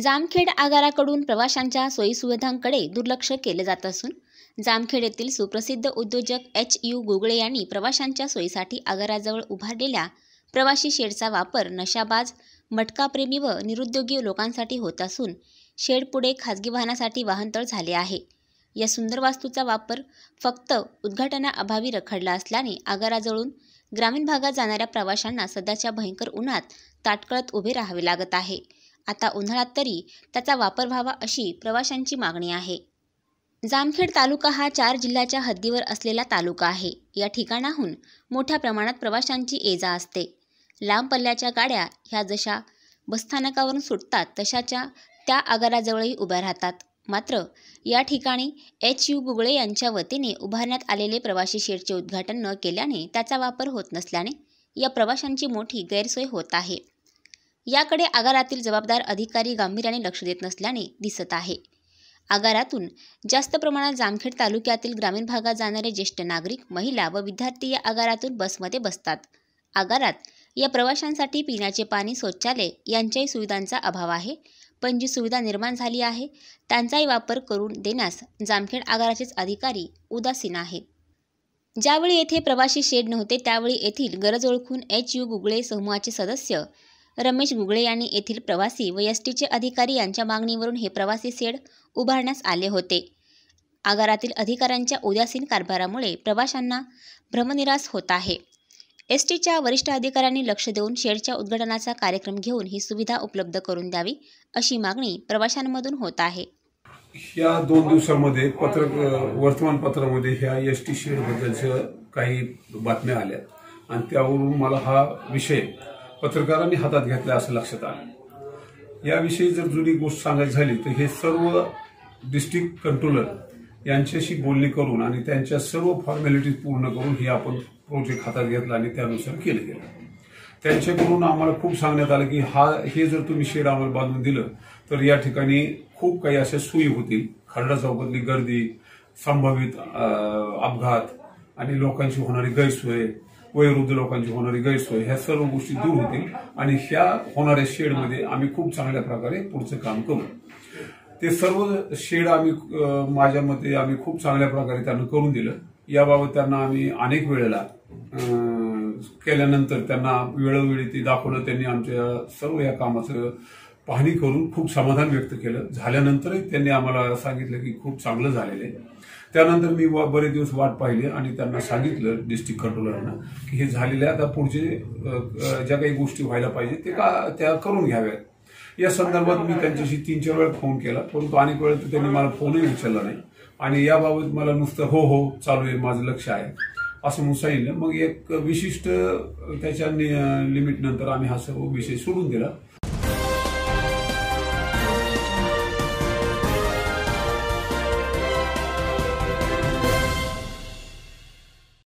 जामखेड आगाराकडून प्रवाशांच्या सोयीसुविधांकडे दुर्लक्ष केले जात असून जामखेड येथील सुप्रसिद्ध उद्योजक एच यू गुगळे यांनी प्रवाशांच्या सोयीसाठी आगाराजवळ उभारलेल्या प्रवाशी शेडचा वापर नशाबाज मटकाप्रेमी व निरुद्योगी लोकांसाठी होत असून शेड पुढे खाजगी वाहनासाठी वाहनतळ झाले आहे या सुंदर वास्तूचा वापर फक्त उद्घाटनाअभावी रखडला असल्याने आगाराजवळून ग्रामीण भागात जाणाऱ्या प्रवाशांना सध्याच्या भयंकर उन्हात ताटकळत उभे राहावे लागत आहे आता उन्हाळ्यात तरी त्याचा वापर व्हावा अशी प्रवाशांची मागणी आहे जामखेड तालुका हा चार जिल्ह्याच्या हद्दीवर असलेला तालुका आहे या ठिकाणाहून मोठ्या प्रमाणात प्रवाशांची एजा असते लांब पल्ल्याच्या गाड्या ह्या जशा बसस्थानकावरून सुटतात तशाच्या त्या आगाराजवळही उभ्या राहतात मात्र या ठिकाणी एच यू गुगळे यांच्या वतीने उभारण्यात आलेले प्रवाशी शेडचे उद्घाटन न केल्याने त्याचा वापर होत नसल्याने या प्रवाशांची मोठी गैरसोय होत आहे याकडे आगारातील जबाबदार अधिकारी गांभीर्याने लक्ष देत नसल्याने दिसत आहे आगारातून जास्त प्रमाणात जामखेड तालुक्यातील ग्रामीण भागात जाणारे ज्येष्ठ नागरिक महिला व विद्यार्थी या आगारातून बसमध्ये बसतात आगारात या प्रवाशांसाठी पिण्याचे पाणी शौचालय यांच्याही सुविधांचा अभाव आहे पण जी सुविधा निर्माण झाली आहे त्यांचाही वापर करून देण्यास जामखेड आगाराचेच अधिकारी उदासीन आहेत ज्यावेळी येथे प्रवासी शेड नव्हते त्यावेळी येथील गरज ओळखून एच यू गुगळे समूहाचे सदस्य रमेश गुगळे यांनी येथील प्रवासी व एस टीचे अधिकारी यांच्या मागणीवरून हे प्रवासी सेड उभारण्यास आले होते आगारातील अधिकाऱ्यांच्या उदासीन कारभारामुळे प्रवाशांना भ्रमनिरास होत आहे एस टीच्या वरिष्ठ अधिकाऱ्यांनी लक्ष देऊन शेडच्या उद्घाटनाचा कार्यक्रम घेऊन ही सुविधा उपलब्ध करून द्यावी अशी मागणी प्रवाशांमधून होत आहे या दोन दिवसांमध्ये पत्र वर्तमानपत्रामध्ये ह्या एस टी शेडबद्दलच्या काही बातम्या आल्या आणि त्यावरून मला हा विषय पत्रकारांनी हातात घेतल्या असं लक्षात आलं याविषयी जर जुनी गोष्ट सांगायची झाली तर हे सर्व डिस्ट्रिक्ट कंट्रोलर यांच्याशी बोलणी करून आणि त्यांच्या सर्व फॉर्मॅलिटीज पूर्ण करून हे आपण प्रोजेक्ट हातात घेतला आणि त्यानुसार केलं गेलं त्यांच्याकडून आम्हाला खूप सांगण्यात आलं की हा हे जर तुम्ही शेड आम्हाला बांधून दिलं तर या ठिकाणी खूप काही अशा सोयी होतील खरडा चौकातली गर्दी संभावित अपघात आणि लोकांची होणारी गैरसोय वयोवृद्ध लोकांची होणारी गैरसोय ह्या सर्व गोष्टी दूर होतील आणि ह्या होणाऱ्या शेडमध्ये आम्ही खूप चांगल्या प्रकारे पुढचं काम करू ते सर्व शेड आम्ही माझ्या मते आम्ही खूप चांगल्या प्रकारे त्यांना करून दिलं याबाबत त्यांना आम्ही अनेक वेळेला केल्यानंतर त्यांना वेळोवेळी ते दाखवलं त्यांनी आमच्या सर्व या कामाचं पाहणी करून खूप समाधान व्यक्त केलं झाल्यानंतरही त्यांनी आम्हाला सांगितलं की खूप चांगलं झालेलं आहे त्यानंतर मी बरे दिवस वाट पाहिली आणि त्यांना सांगितलं डिस्ट्रिक्ट कंट्रोलरना की हे झालेले आता पुढचे ज्या काही गोष्टी व्हायला पाहिजे ते का त्या करून घ्याव्यात या संदर्भात मी त्यांच्याशी तीन चार वेळा फोन केला परंतु अनेक वेळा तर त्यांनी मला फोनही विचारला नाही आणि याबाबत मला नुसतं हो हो चालू आहे माझं लक्ष आहे असं म्हणून सांगितलं मग एक विशिष्ट त्याच्या लिमिटनंतर आम्ही हा सर्व विषय सोडून दिला